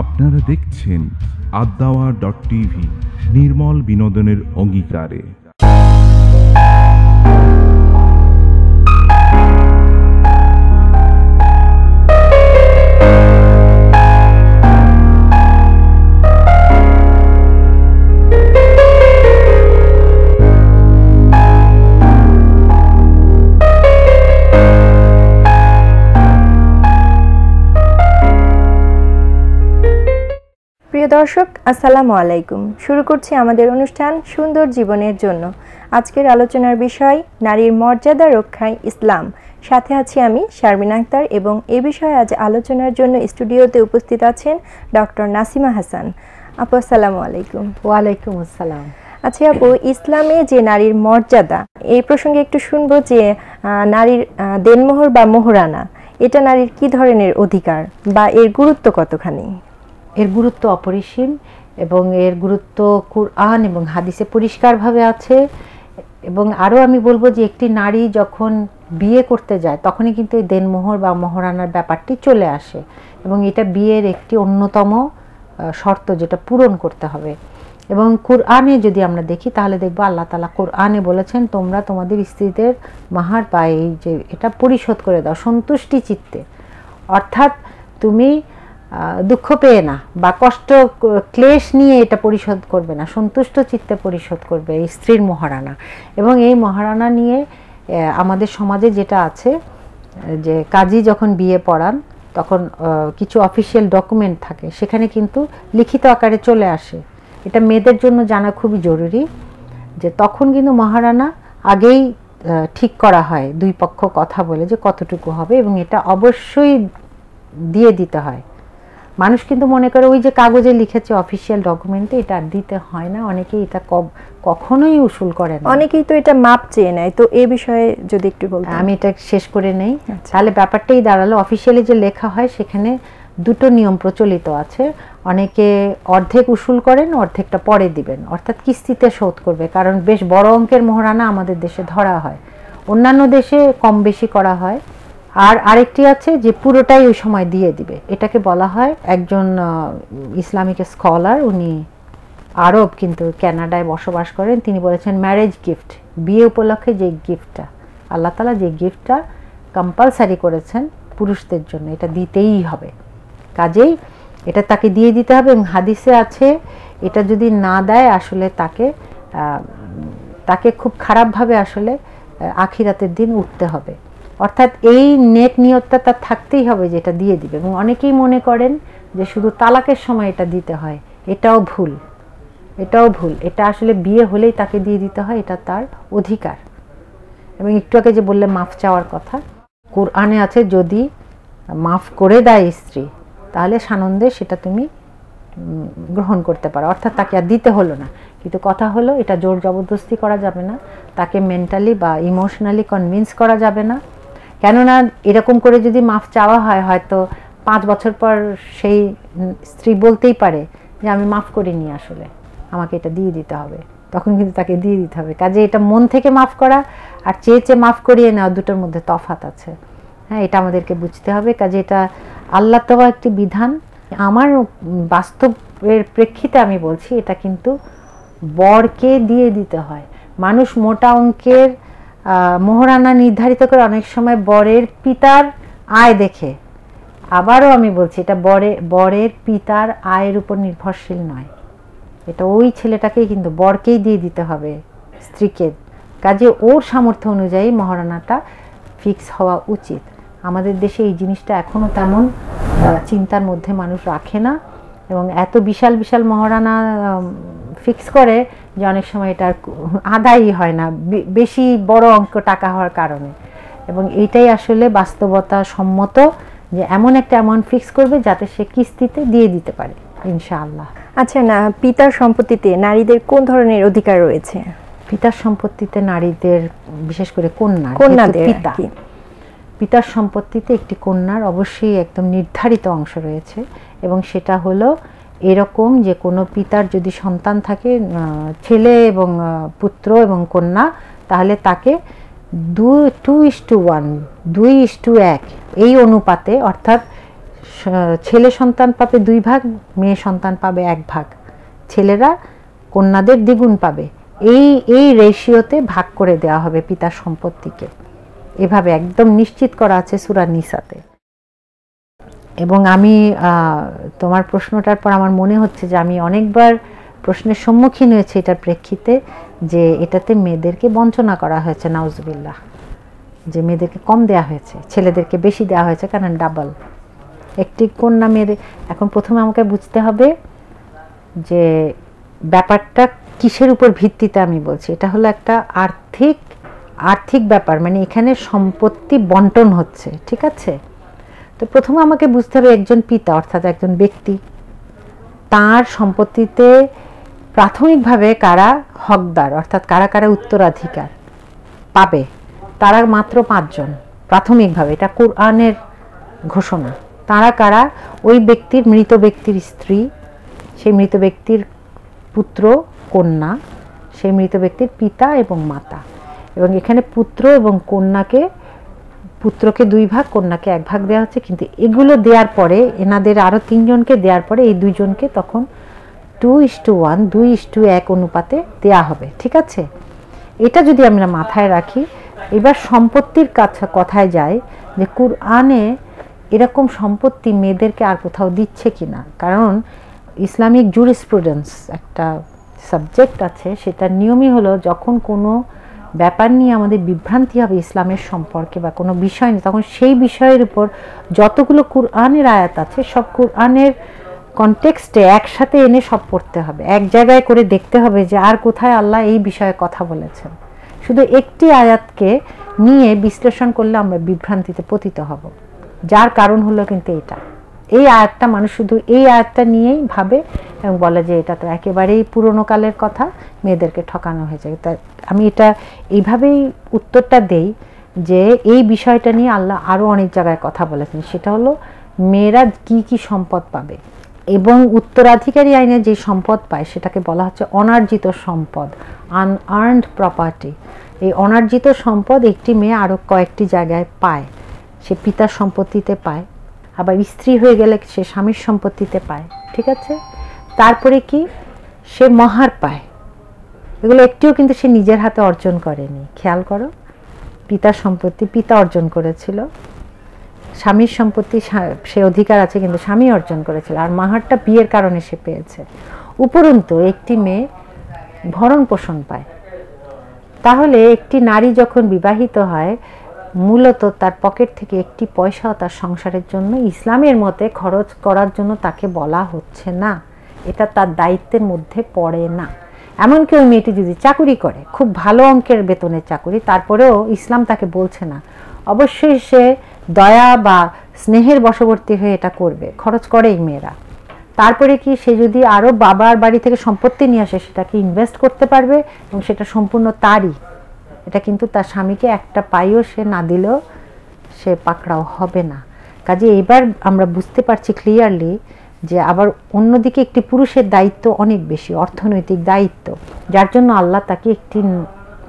আপনারা দেখছেন আদাওয়া dot TV নির্মল বিনোদনের অঙ্গীকারে প্রিয় দর্শক আসসালামু আলাইকুম শুরু করছি আমাদের অনুষ্ঠান সুন্দর জীবনের জন্য আজকের আলোচনার বিষয় নারীর মর্যাদা রক্ষায় ইসলাম সাথে আছি আমি শারমিন আক্তার এবং এ বিষয়ে আজ আলোচনার জন্য স্টুডিওতে উপস্থিত আছেন ডক্টর নাসিমা হাসান আপু আসসালামু আলাইকুম ওয়ালাইকুম আসসালাম আচ্ছা আপু ইসলামে যে নারীর মর্যাদা এই প্রসঙ্গে একটু শুনবো যে নারীর দেনমোহর বা মোহরানা এটা নারীর কি ধরনের অধিকার বা এর গুরুত্ব কতখানি এর গুরুত্ব অপরিসীম এবং এর গুরুত্ব কুরআন এবং হাদিসে পরিষ্কারভাবে আছে এবং আরও আমি বলবো যে একটি নারী যখন বিয়ে করতে যায় তখনই কিন্তু এই দেনমোহর বা মহরানার ব্যাপারটি চলে আসে এবং এটা বিয়ের একটি অন্যতম শর্ত যেটা পূরণ করতে হবে এবং কোরআনে যদি আমরা দেখি তাহলে দেখবো আল্লাহ তালা কোরআনে বলেছেন তোমরা তোমাদের স্ত্রীদের মাহার পায়ে এই যে এটা পরিশোধ করে দাও সন্তুষ্টি চিত্তে অর্থাৎ তুমি দুঃখ পেয়ে না বা কষ্ট ক্লেশ নিয়ে এটা পরিশোধ করবে না সন্তুষ্ট চিত্তে পরিশোধ করবে এই স্ত্রীর মহারানা এবং এই মহারানা নিয়ে আমাদের সমাজে যেটা আছে যে কাজী যখন বিয়ে পড়ান তখন কিছু অফিসিয়াল ডকুমেন্ট থাকে সেখানে কিন্তু লিখিত আকারে চলে আসে এটা মেয়েদের জন্য জানা খুবই জরুরি যে তখন কিন্তু মহারানা আগেই ঠিক করা হয় দুই পক্ষ কথা বলে যে কতটুকু হবে এবং এটা অবশ্যই দিয়ে দিতে হয় মানুষ কিন্তু মনে করে ওই যে কাগজে লিখেছে অফিসিয়াল ডকুমেন্টে এটা আর দিতে হয় না অনেকেই এটা কখনোই উসুল করে না অনেকেই তো এটা মাপ চেয়ে নেয় তো এ বিষয়ে যদি একটু বলতে আমি এটা শেষ করে নেই আচ্ছা। তাহলে ব্যাপারটাই দাঁড়ালো অফিসিয়ালি যে লেখা হয় সেখানে দুটো নিয়ম প্রচলিত আছে অনেকে অর্ধেক উসুল করেন অর্ধেকটা পরে দিবেন অর্থাৎ কিস্তিতে শোধ করবে কারণ বেশ বড় অঙ্কের মোহরানা আমাদের দেশে ধরা হয় অন্যান্য দেশে কম বেশি করা হয় আর আরেকটি আছে যে পুরোটাই ওই সময় দিয়ে দিবে এটাকে বলা হয় একজন ইসলামিক স্কলার উনি আরব কিন্তু ক্যানাডায় বসবাস করেন তিনি বলেছেন ম্যারেজ গিফট বিয়ে উপলক্ষে যে গিফটটা আল্লাহ তালা যে গিফটটা কম্পালসারি করেছেন পুরুষদের জন্য এটা দিতেই হবে কাজেই এটা তাকে দিয়ে দিতে হবে এবং হাদিসে আছে এটা যদি না দেয় আসলে তাকে তাকে খুব খারাপভাবে আসলে আখিরাতের দিন উঠতে হবে অর্থাৎ এই নেক নিয়তটা তার থাকতেই হবে যেটা দিয়ে দিবে এবং অনেকেই মনে করেন যে শুধু তালাকের সময় এটা দিতে হয় এটাও ভুল এটাও ভুল এটা আসলে বিয়ে হলেই তাকে দিয়ে দিতে হয় এটা তার অধিকার এবং একটু আগে যে বললে মাফ চাওয়ার কথা কোরআনে আছে যদি মাফ করে দেয় স্ত্রী তাহলে সানন্দে সেটা তুমি গ্রহণ করতে পারো অর্থাৎ তাকে আর দিতে হলো না কিন্তু কথা হলো এটা জোর জবরদস্তি করা যাবে না তাকে মেন্টালি বা ইমোশনালি কনভিন্স করা যাবে না কেননা এরকম করে যদি মাফ চাওয়া হয় হয়তো পাঁচ বছর পর সেই স্ত্রী বলতেই পারে যে আমি মাফ করিনি আসলে আমাকে এটা দিয়ে দিতে হবে তখন কিন্তু তাকে দিয়ে দিতে হবে কাজে এটা মন থেকে মাফ করা আর চেয়ে চেয়ে মাফ করিয়ে নেওয়া দুটোর মধ্যে তফাত আছে হ্যাঁ এটা আমাদেরকে বুঝতে হবে কাজে এটা আল্লাহ তো একটি বিধান আমার বাস্তবের প্রেক্ষিতে আমি বলছি এটা কিন্তু বরকে দিয়ে দিতে হয় মানুষ মোটা অঙ্কের মোহরানা নির্ধারিত করে অনেক সময় বরের পিতার আয় দেখে আবারও আমি বলছি এটা বরে বরের পিতার আয়ের উপর নির্ভরশীল নয় এটা ওই ছেলেটাকেই কিন্তু বরকেই দিয়ে দিতে হবে স্ত্রীকে কাজে ওর সামর্থ্য অনুযায়ী মহারানাটা ফিক্স হওয়া উচিত আমাদের দেশে এই জিনিসটা এখনও তেমন চিন্তার মধ্যে মানুষ রাখে না এবং এত বিশাল বিশাল মহারানা ফিক্স করে যে অনেক সময় এটার আদায়ই হয় না বেশি বড় অঙ্ক টাকা হওয়ার কারণে এবং এইটাই আসলে বাস্তবতা সম্মত যে এমন একটা অ্যামাউন্ট ফিক্স করবে যাতে সে কিস্তিতে দিয়ে দিতে পারে ইনশাআল্লাহ আচ্ছা না পিতার সম্পত্তিতে নারীদের কোন ধরনের অধিকার রয়েছে পিতার সম্পত্তিতে নারীদের বিশেষ করে কন্যা কন্যাদের পিতা পিতার সম্পত্তিতে একটি কন্যার অবশ্যই একদম নির্ধারিত অংশ রয়েছে এবং সেটা হলো এরকম যে কোনো পিতার যদি সন্তান থাকে ছেলে এবং পুত্র এবং কন্যা তাহলে তাকে দু টু ইস টু ওয়ান দুই ইস টু এক এই অনুপাতে অর্থাৎ ছেলে সন্তান পাবে দুই ভাগ মেয়ে সন্তান পাবে এক ভাগ ছেলেরা কন্যাদের দ্বিগুণ পাবে এই এই রেশিওতে ভাগ করে দেওয়া হবে পিতার সম্পত্তিকে এভাবে একদম নিশ্চিত করা আছে সুরা নিসাতে এবং আমি তোমার প্রশ্নটার পর আমার মনে হচ্ছে যে আমি অনেকবার প্রশ্নের সম্মুখীন হয়েছে এটার প্রেক্ষিতে যে এটাতে মেয়েদেরকে বঞ্চনা করা হয়েছে নাউজবিল্লাহ যে মেয়েদেরকে কম দেয়া হয়েছে ছেলেদেরকে বেশি দেওয়া হয়েছে কারণ ডাবল একটি কন্যা মেয়েদের এখন প্রথমে আমাকে বুঝতে হবে যে ব্যাপারটা কিসের উপর ভিত্তিতে আমি বলছি এটা হলো একটা আর্থিক আর্থিক ব্যাপার মানে এখানে সম্পত্তি বন্টন হচ্ছে ঠিক আছে তো প্রথমে আমাকে বুঝতে হবে একজন পিতা অর্থাৎ একজন ব্যক্তি তার সম্পত্তিতে প্রাথমিকভাবে কারা হকদার অর্থাৎ কারা কারা উত্তরাধিকার পাবে তারা মাত্র পাঁচজন প্রাথমিকভাবে এটা কোরআনের ঘোষণা তারা কারা ওই ব্যক্তির মৃত ব্যক্তির স্ত্রী সেই মৃত ব্যক্তির পুত্র কন্যা সেই মৃত ব্যক্তির পিতা এবং মাতা এবং এখানে পুত্র এবং কন্যাকে পুত্রকে দুই ভাগ কন্যাকে এক ভাগ দেওয়া হচ্ছে কিন্তু এগুলো দেওয়ার পরে এনাদের আরও তিনজনকে দেওয়ার পরে এই দুইজনকে তখন টু ইস টু ওয়ান দুই ইস টু এক অনুপাতে দেওয়া হবে ঠিক আছে এটা যদি আমরা মাথায় রাখি এবার সম্পত্তির কাছে কথায় যায় যে কুরআনে এরকম সম্পত্তি মেয়েদেরকে আর কোথাও দিচ্ছে কি না কারণ ইসলামিক জুরিস্প্রুডেন্স একটা সাবজেক্ট আছে সেটার নিয়মই হলো যখন কোনো ব্যাপার নিয়ে আমাদের বিভ্রান্তি হবে ইসলামের সম্পর্কে বা কোনো বিষয় নিয়ে তখন সেই বিষয়ের উপর যতগুলো কুরআনের আয়াত আছে সব কুরআনের কনটেক্সটে একসাথে এনে সব পড়তে হবে এক জায়গায় করে দেখতে হবে যে আর কোথায় আল্লাহ এই বিষয়ে কথা বলেছেন শুধু একটি আয়াতকে নিয়ে বিশ্লেষণ করলে আমরা বিভ্রান্তিতে পতিত হব যার কারণ হলো কিন্তু এটা এই আয়াতটা মানুষ শুধু এই আয়াতটা নিয়েই ভাবে এবং বলে যে এটা তো একেবারেই পুরনো কালের কথা মেয়েদেরকে ঠকানো হয়েছে তা আমি এটা এইভাবেই উত্তরটা দেই যে এই বিষয়টা নিয়ে আল্লাহ আরও অনেক জায়গায় কথা বলেছেন সেটা হলো মেয়েরা কি কি সম্পদ পাবে এবং উত্তরাধিকারী আইনে যে সম্পদ পায় সেটাকে বলা হচ্ছে অনার্জিত সম্পদ আনআর্নড প্রপার্টি এই অনার্জিত সম্পদ একটি মেয়ে আরও কয়েকটি জায়গায় পায় সে পিতার সম্পত্তিতে পায় আবার স্ত্রী হয়ে গেলে সে স্বামীর সম্পত্তিতে পায় ঠিক আছে তারপরে কি সে মহার পায় এগুলো একটিও কিন্তু সে নিজের হাতে অর্জন করেনি খেয়াল করো পিতা সম্পত্তি পিতা অর্জন করেছিল স্বামীর সম্পত্তি সে অধিকার আছে কিন্তু স্বামী অর্জন করেছিল আর মাহারটা বিয়ের কারণে সে পেয়েছে উপরন্তু একটি মেয়ে ভরণ পোষণ পায় তাহলে একটি নারী যখন বিবাহিত হয় মূলত তার পকেট থেকে একটি পয়সাও তার সংসারের জন্য ইসলামের মতে খরচ করার জন্য তাকে বলা হচ্ছে না এটা তার দায়িত্বের মধ্যে পড়ে না এমনকি ওই মেয়েটি যদি চাকুরি করে খুব ভালো অঙ্কের বেতনের চাকুরি তারপরেও ইসলাম তাকে বলছে না অবশ্যই সে দয়া বা স্নেহের বশবর্তী হয়ে এটা করবে খরচ করে এই মেয়েরা তারপরে কি সে যদি আরও বাবার বাড়ি থেকে সম্পত্তি নিয়ে আসে সেটাকে ইনভেস্ট করতে পারবে এবং সেটা সম্পূর্ণ তারই এটা কিন্তু তার স্বামীকে একটা পাইও সে না দিলেও সে পাকড়াও হবে না কাজে এবার আমরা বুঝতে পারছি ক্লিয়ারলি যে আবার অন্যদিকে একটি পুরুষের দায়িত্ব অনেক বেশি অর্থনৈতিক দায়িত্ব যার জন্য আল্লাহ তাকে একটি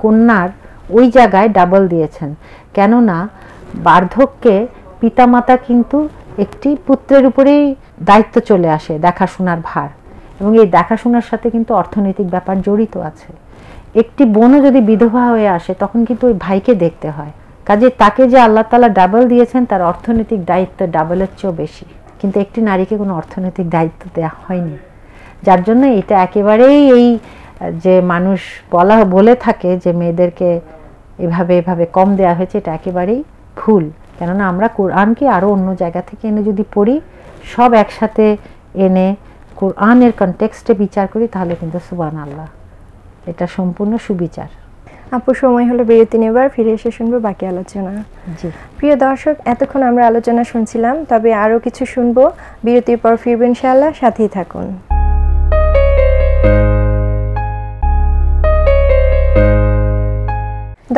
কন্যার ওই জায়গায় ডাবল দিয়েছেন কেননা বার্ধক্যে পিতামাতা কিন্তু একটি পুত্রের উপরেই দায়িত্ব চলে আসে দেখাশোনার ভার এবং এই দেখাশোনার সাথে কিন্তু অর্থনৈতিক ব্যাপার জড়িত আছে একটি বোনও যদি বিধবা হয়ে আসে তখন কিন্তু ওই ভাইকে দেখতে হয় কাজে তাকে যে আল্লাহ তালা ডাবল দিয়েছেন তার অর্থনৈতিক দায়িত্ব ডাবলের চেয়েও বেশি কিন্তু একটি নারীকে কোনো অর্থনৈতিক দায়িত্ব দেওয়া হয়নি যার জন্য এটা একেবারেই এই যে মানুষ বলা বলে থাকে যে মেয়েদেরকে এভাবে এভাবে কম দেওয়া হয়েছে এটা একেবারেই ভুল কেননা আমরা কোরআনকে আরও অন্য জায়গা থেকে এনে যদি পড়ি সব একসাথে এনে কোরআনের কনটেক্সটে বিচার করি তাহলে কিন্তু সুবান আল্লাহ এটা সম্পূর্ণ সুবিচার আপু সময় হলো বিরতি নেবার ফিরে এসে শুনবো বাকি আলোচনা প্রিয় দর্শক এতক্ষণ আমরা আলোচনা শুনছিলাম তবে আরও কিছু শুনবো বিরতির পর ফিরবেন ইনশাআল্লাহ সাথেই থাকুন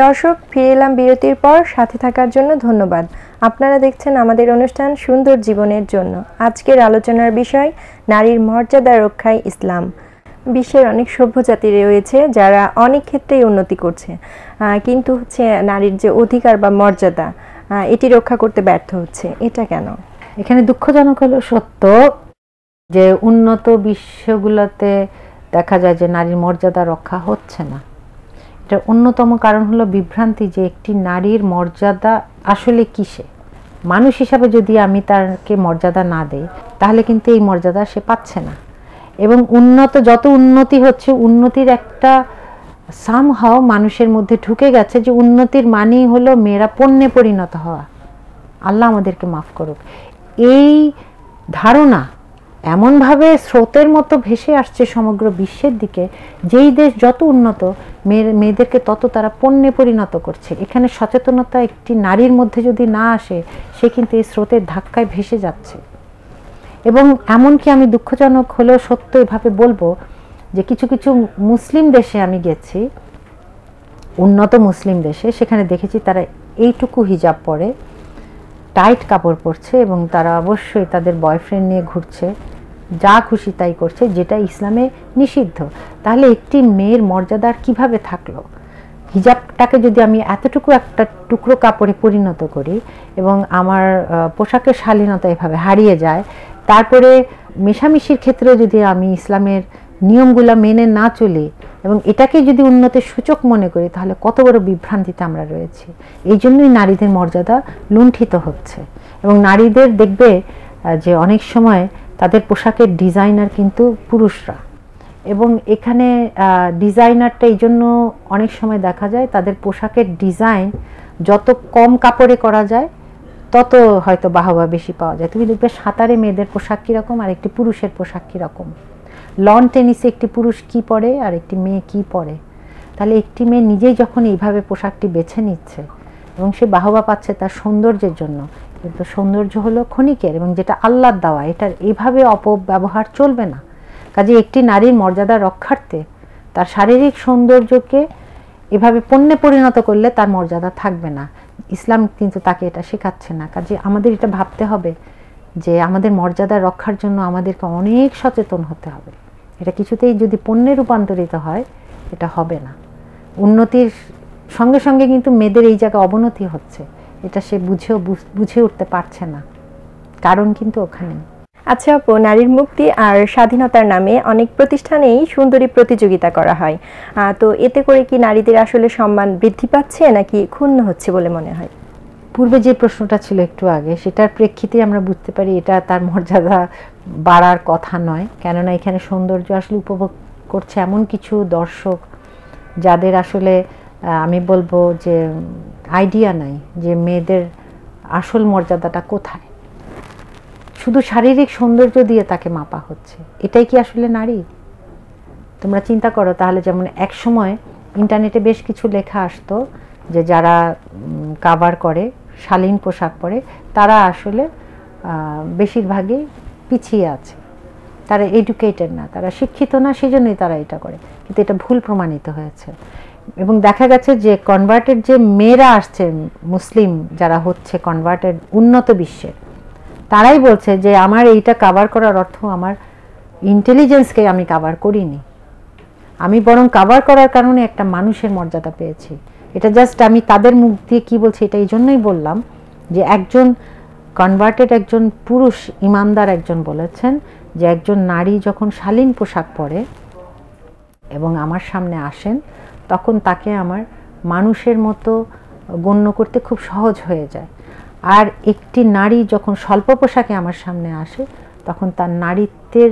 দর্শক ফিরে এলাম বিরতির পর সাথে থাকার জন্য ধন্যবাদ আপনারা দেখছেন আমাদের অনুষ্ঠান সুন্দর জীবনের জন্য আজকের আলোচনার বিষয় নারীর মর্যাদা রক্ষায় ইসলাম বিশ্বের অনেক সভ্য জাতি রয়েছে যারা অনেক ক্ষেত্রেই উন্নতি করছে কিন্তু হচ্ছে নারীর যে অধিকার বা মর্যাদা এটি রক্ষা করতে ব্যর্থ হচ্ছে এটা কেন এখানে দুঃখজনক হলো সত্য যে উন্নত বিশ্বগুলোতে দেখা যায় যে নারীর মর্যাদা রক্ষা হচ্ছে না এটা অন্যতম কারণ হলো বিভ্রান্তি যে একটি নারীর মর্যাদা আসলে কিসে মানুষ হিসাবে যদি আমি তাকে মর্যাদা না দেই তাহলে কিন্তু এই মর্যাদা সে পাচ্ছে না এবং উন্নত যত উন্নতি হচ্ছে উন্নতির একটা সাম হওয়া মানুষের মধ্যে ঢুকে গেছে যে উন্নতির মানেই হলো মেয়েরা পণ্যে পরিণত হওয়া আল্লাহ আমাদেরকে মাফ করুক এই ধারণা এমনভাবে স্রোতের মতো ভেসে আসছে সমগ্র বিশ্বের দিকে যেই দেশ যত উন্নত মেয়ের মেয়েদেরকে তত তারা পণ্যে পরিণত করছে এখানে সচেতনতা একটি নারীর মধ্যে যদি না আসে সে কিন্তু এই স্রোতের ধাক্কায় ভেসে যাচ্ছে এবং এমনকি আমি দুঃখজনক হলেও সত্য এভাবে বলবো যে কিছু কিছু মুসলিম দেশে আমি গেছি উন্নত মুসলিম দেশে সেখানে দেখেছি তারা এইটুকু হিজাব পরে টাইট কাপড় পরছে এবং তারা অবশ্যই তাদের বয়ফ্রেন্ড নিয়ে ঘুরছে যা খুশি তাই করছে যেটা ইসলামে নিষিদ্ধ তাহলে একটি মেয়ের মর্যাদার কিভাবে থাকলো হিজাবটাকে যদি আমি এতটুকু একটা টুকরো কাপড়ে পরিণত করি এবং আমার পোশাকের শালীনতা এভাবে হারিয়ে যায় তারপরে মেশামেশির ক্ষেত্রে যদি আমি ইসলামের নিয়মগুলো মেনে না চলি এবং এটাকে যদি উন্নতির সূচক মনে করি তাহলে কত বড় বিভ্রান্তিতে আমরা রয়েছি এই জন্যই নারীদের মর্যাদা লুণ্ঠিত হচ্ছে এবং নারীদের দেখবে যে অনেক সময় তাদের পোশাকের ডিজাইনার কিন্তু পুরুষরা এবং এখানে ডিজাইনারটা এই জন্য অনেক সময় দেখা যায় তাদের পোশাকের ডিজাইন যত কম কাপড়ে করা যায় তত হয়তো বাহবা বেশি পাওয়া যায় তুমি দেখবে সাঁতারে মেয়েদের পোশাক কীরকম আর একটি পুরুষের পোশাক কীরকম লন টেনিসে একটি পুরুষ কি পরে আর একটি মেয়ে কি পরে তাহলে একটি মেয়ে নিজেই যখন এইভাবে পোশাকটি বেছে নিচ্ছে এবং সে বাহবা পাচ্ছে তার সৌন্দর্যের জন্য কিন্তু সৌন্দর্য হলো ক্ষণিকের এবং যেটা আল্লাহর দেওয়া এটার এভাবে অপব্যবহার চলবে না কাজে একটি নারীর মর্যাদা রক্ষার্থে তার শারীরিক সৌন্দর্যকে এভাবে পণ্যে পরিণত করলে তার মর্যাদা থাকবে না ইসলাম কিন্তু তাকে এটা শেখাচ্ছে না কাজে আমাদের এটা ভাবতে হবে যে আমাদের মর্যাদা রক্ষার জন্য আমাদেরকে অনেক সচেতন হতে হবে এটা কিছুতেই যদি পণ্যে রূপান্তরিত হয় এটা হবে না উন্নতির সঙ্গে সঙ্গে কিন্তু মেয়েদের এই জায়গায় অবনতি হচ্ছে এটা সে বুঝেও বুঝে উঠতে পারছে না কারণ কিন্তু ওখানে আচ্ছা আপু নারীর মুক্তি আর স্বাধীনতার নামে অনেক প্রতিষ্ঠানেই সুন্দরী প্রতিযোগিতা করা হয় তো এতে করে কি নারীদের আসলে সম্মান বৃদ্ধি পাচ্ছে নাকি ক্ষুণ্ণ হচ্ছে বলে মনে হয় পূর্বে যে প্রশ্নটা ছিল একটু আগে সেটার প্রেক্ষিতে আমরা বুঝতে পারি এটা তার মর্যাদা বাড়ার কথা নয় কেননা এখানে সৌন্দর্য আসলে উপভোগ করছে এমন কিছু দর্শক যাদের আসলে আমি বলবো যে আইডিয়া নাই যে মেয়েদের আসল মর্যাদাটা কোথায় শুধু শারীরিক সৌন্দর্য দিয়ে তাকে মাপা হচ্ছে এটাই কি আসলে নারী তোমরা চিন্তা করো তাহলে যেমন এক সময় ইন্টারনেটে বেশ কিছু লেখা আসতো যে যারা কাভার করে শালীন পোশাক পরে তারা আসলে বেশিরভাগই পিছিয়ে আছে তারা এডুকেটেড না তারা শিক্ষিত না সেই জন্যই তারা এটা করে কিন্তু এটা ভুল প্রমাণিত হয়েছে এবং দেখা গেছে যে কনভার্টেড যে মেয়েরা আসছে মুসলিম যারা হচ্ছে কনভার্টেড উন্নত বিশ্বের তারাই বলছে যে আমার এইটা কাভার করার অর্থ আমার ইন্টেলিজেন্সকে আমি কাভার করিনি আমি বরং কাভার করার কারণে একটা মানুষের মর্যাদা পেয়েছি এটা জাস্ট আমি তাদের মুখ দিয়ে কী বলছি এটা এই জন্যই বললাম যে একজন কনভার্টেড একজন পুরুষ ইমানদার একজন বলেছেন যে একজন নারী যখন শালীন পোশাক পরে এবং আমার সামনে আসেন তখন তাকে আমার মানুষের মতো গণ্য করতে খুব সহজ হয়ে যায় আর একটি নারী যখন স্বল্প পোশাকে আমার সামনে আসে তখন তার নারীত্বের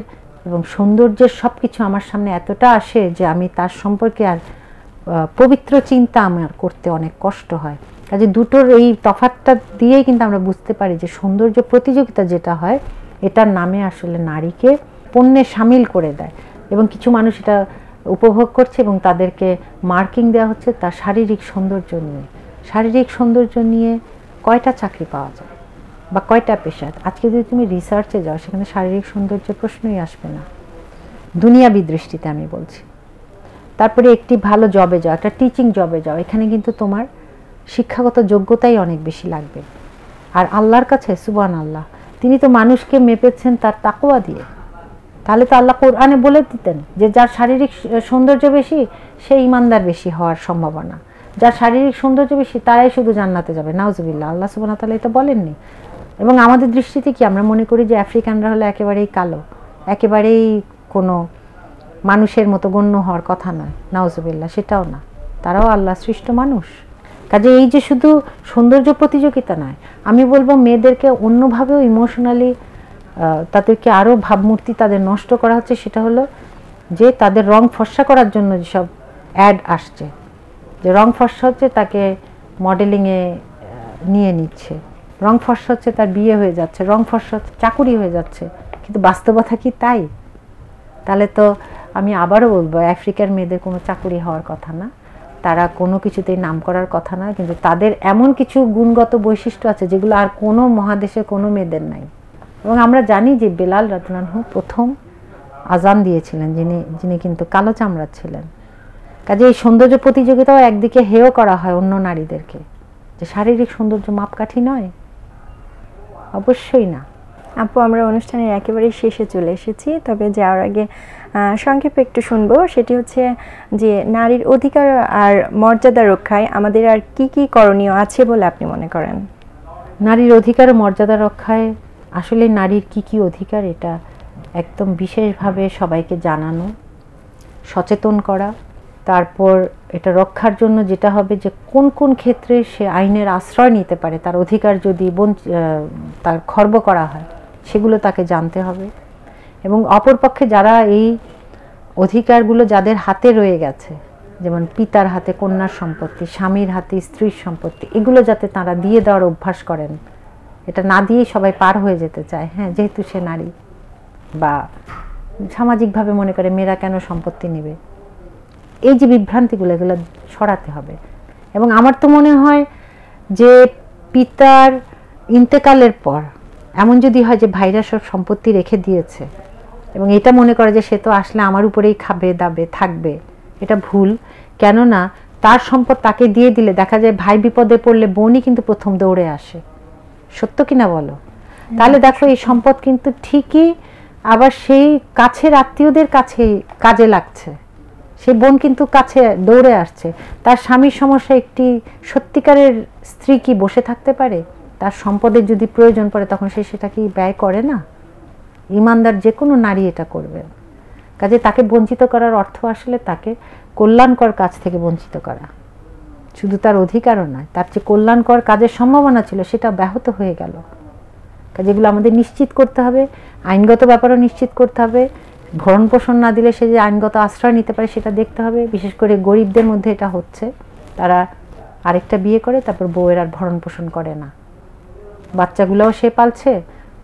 এবং সৌন্দর্যের সব কিছু আমার সামনে এতটা আসে যে আমি তার সম্পর্কে আর পবিত্র চিন্তা আমার করতে অনেক কষ্ট হয় কাজে দুটোর এই তফাতটা দিয়েই কিন্তু আমরা বুঝতে পারি যে সৌন্দর্য প্রতিযোগিতা যেটা হয় এটার নামে আসলে নারীকে পণ্যে সামিল করে দেয় এবং কিছু মানুষ এটা উপভোগ করছে এবং তাদেরকে মার্কিং দেওয়া হচ্ছে তার শারীরিক সৌন্দর্য নিয়ে শারীরিক সৌন্দর্য নিয়ে কয়টা চাকরি পাওয়া যায় বা কয়টা পেশা আজকে যদি তুমি রিসার্চে যাও সেখানে শারীরিক সৌন্দর্যের প্রশ্নই আসবে না দুনিয়াবি দৃষ্টিতে আমি বলছি তারপরে একটি ভালো জবে যাও একটা টিচিং জবে যাও এখানে কিন্তু তোমার শিক্ষাগত যোগ্যতাই অনেক বেশি লাগবে আর আল্লাহর কাছে সুবান আল্লাহ তিনি তো মানুষকে মেপেছেন তার তাকোয়া দিয়ে তাহলে তো আল্লাহ কোরআনে বলে দিতেন যে যার শারীরিক সৌন্দর্য বেশি সে ইমানদার বেশি হওয়ার সম্ভাবনা যার শারীরিক সৌন্দর্য বেশি তারাই শুধু জান্নাতে যাবে নাওজুবিল্লা আল্লাহ সুবাহ তালা এটা বলেননি এবং আমাদের দৃষ্টিতে কি আমরা মনে করি যে আফ্রিকানরা হলো একেবারেই কালো একেবারেই কোনো মানুষের মতো গণ্য হওয়ার কথা নয় নাউজুবিল্লা সেটাও না তারাও আল্লাহ সৃষ্ট মানুষ কাজে এই যে শুধু সৌন্দর্য প্রতিযোগিতা নয় আমি বলবো মেয়েদেরকে অন্যভাবেও ইমোশনালি তাদেরকে আরও ভাবমূর্তি তাদের নষ্ট করা হচ্ছে সেটা হলো যে তাদের রং ফর্সা করার জন্য যেসব অ্যাড আসছে যে রং ফর্সা হচ্ছে তাকে মডেলিংয়ে নিয়ে নিচ্ছে রং ফর্সা হচ্ছে তার বিয়ে হয়ে যাচ্ছে রং ফর্সা হচ্ছে চাকুরি হয়ে যাচ্ছে কিন্তু বাস্তবতা কি তাই তাহলে তো আমি আবারও বলবো আফ্রিকার মেয়েদের কোনো চাকুরি হওয়ার কথা না তারা কোনো কিছুতেই নাম করার কথা না কিন্তু তাদের এমন কিছু গুণগত বৈশিষ্ট্য আছে যেগুলো আর কোনো মহাদেশে কোনো মেয়েদের নাই এবং আমরা জানি যে বেলাল রাতনানহু প্রথম আজান দিয়েছিলেন যিনি যিনি কিন্তু কালো চামড়ার ছিলেন কাজে এই সৌন্দর্য প্রতিযোগিতাও একদিকে হেয় করা হয় অন্য নারীদেরকে যে শারীরিক সৌন্দর্য মাপকাঠি নয় অবশ্যই না আপু আমরা অনুষ্ঠানের একেবারে শেষে চলে এসেছি তবে যাওয়ার আগে সংক্ষেপে একটু শুনবো সেটি হচ্ছে যে নারীর অধিকার আর মর্যাদা রক্ষায় আমাদের আর কি কি করণীয় আছে বলে আপনি মনে করেন নারীর অধিকার ও মর্যাদা রক্ষায় আসলে নারীর কি কি অধিকার এটা একদম বিশেষভাবে সবাইকে জানানো সচেতন করা তারপর এটা রক্ষার জন্য যেটা হবে যে কোন কোন ক্ষেত্রে সে আইনের আশ্রয় নিতে পারে তার অধিকার যদি তার খর্ব করা হয় সেগুলো তাকে জানতে হবে এবং অপরপক্ষে যারা এই অধিকারগুলো যাদের হাতে রয়ে গেছে যেমন পিতার হাতে কন্যার সম্পত্তি স্বামীর হাতে স্ত্রীর সম্পত্তি এগুলো যাতে তারা দিয়ে দেওয়ার অভ্যাস করেন এটা না দিয়েই সবাই পার হয়ে যেতে চায় হ্যাঁ যেহেতু সে নারী বা সামাজিকভাবে মনে করে মেয়েরা কেন সম্পত্তি নেবে এই যে বিভ্রান্তিগুলো এগুলো সরাতে হবে এবং আমার তো মনে হয় যে পিতার ইন্তেকালের পর এমন যদি হয় যে ভাইরা সব সম্পত্তি রেখে দিয়েছে এবং এটা মনে করে যে সে তো আসলে আমার উপরেই খাবে দাবে থাকবে এটা ভুল কেননা তার সম্পদ তাকে দিয়ে দিলে দেখা যায় ভাই বিপদে পড়লে বোনই কিন্তু প্রথম দৌড়ে আসে সত্য কিনা বলো তাহলে দেখো এই সম্পদ কিন্তু ঠিকই আবার সেই কাছের আত্মীয়দের কাছে কাজে লাগছে সে বোন কিন্তু কাছে দৌড়ে আসছে তার স্বামীর সমস্যা একটি সত্যিকারের স্ত্রী কি বসে থাকতে পারে তার সম্পদের যদি প্রয়োজন পড়ে তখন সে সেটা কি ব্যয় করে না ইমানদার যে কোনো নারী এটা করবে কাজে তাকে বঞ্চিত করার অর্থ আসলে তাকে কল্যাণকর কাজ থেকে বঞ্চিত করা শুধু তার অধিকারও নয় তার যে কল্যাণকর কাজের সম্ভাবনা ছিল সেটা ব্যাহত হয়ে গেল কাজেগুলো আমাদের নিশ্চিত করতে হবে আইনগত ব্যাপারও নিশ্চিত করতে হবে ভরণ পোষণ না দিলে সে যে আইনগত আশ্রয় নিতে পারে সেটা দেখতে হবে বিশেষ করে গরিবদের মধ্যে এটা হচ্ছে তারা আরেকটা বিয়ে করে তারপর বউয়ের আর ভরণ পোষণ করে না বাচ্চাগুলোও সে পালছে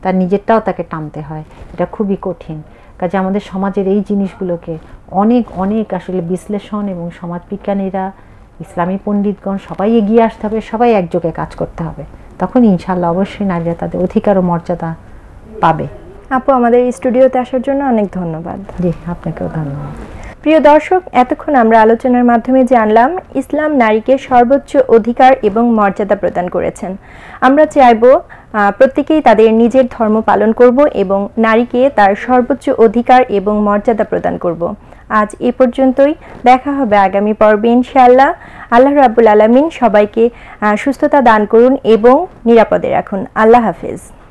তার নিজেরটাও তাকে টানতে হয় এটা খুবই কঠিন কাজে আমাদের সমাজের এই জিনিসগুলোকে অনেক অনেক আসলে বিশ্লেষণ এবং সমাজবিজ্ঞানীরা ইসলামী পণ্ডিতগণ সবাই এগিয়ে আসতে হবে সবাই একযোগে কাজ করতে হবে তখন ইনশাল্লাহ অবশ্যই নারীরা তাদের অধিকার ও মর্যাদা পাবে আপু আমাদের স্টুডিওতে আসার জন্য অনেক ধন্যবাদ জি আপনাকেও ধন্যবাদ প্রিয় দর্শক এতক্ষণ আমরা আলোচনার মাধ্যমে জানলাম ইসলাম নারীকে সর্বোচ্চ অধিকার এবং মর্যাদা প্রদান করেছেন আমরা চাইব প্রত্যেকেই তাদের নিজের ধর্ম পালন করব এবং নারীকে তার সর্বোচ্চ অধিকার এবং মর্যাদা প্রদান করব আজ এ পর্যন্তই দেখা হবে আগামী পর্বে ইনশাআল্লাহ আল্লাহ রাবুল আলমিন সবাইকে সুস্থতা দান করুন এবং নিরাপদে রাখুন আল্লাহ হাফেজ